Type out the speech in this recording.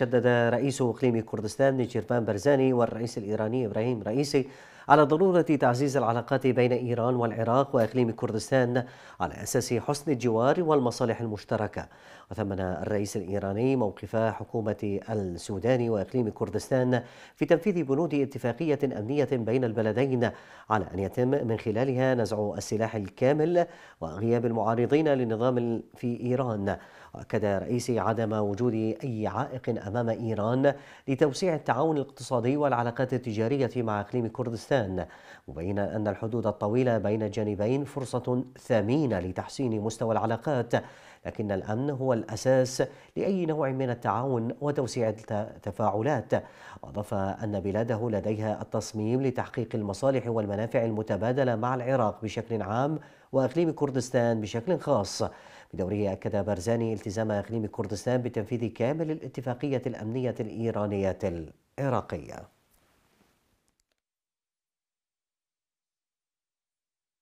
شدد رئيس اقليم كردستان نيشيرفان برزاني والرئيس الايراني ابراهيم رئيسي على ضرورة تعزيز العلاقات بين إيران والعراق وإقليم كردستان على أساس حسن الجوار والمصالح المشتركة وثمن الرئيس الإيراني موقف حكومة السودان وإقليم كردستان في تنفيذ بنود اتفاقية أمنية بين البلدين على أن يتم من خلالها نزع السلاح الكامل وغياب المعارضين للنظام في إيران وأكد رئيس عدم وجود أي عائق أمام إيران لتوسيع التعاون الاقتصادي والعلاقات التجارية مع إقليم كردستان السودان مبينا أن الحدود الطويلة بين الجانبين فرصة ثمينة لتحسين مستوى العلاقات لكن الأمن هو الأساس لأي نوع من التعاون وتوسيع التفاعلات وأضاف أن بلاده لديها التصميم لتحقيق المصالح والمنافع المتبادلة مع العراق بشكل عام وإقليم كردستان بشكل خاص بدوره أكد برزاني التزام إقليم كردستان بتنفيذ كامل الاتفاقية الأمنية الإيرانية العراقية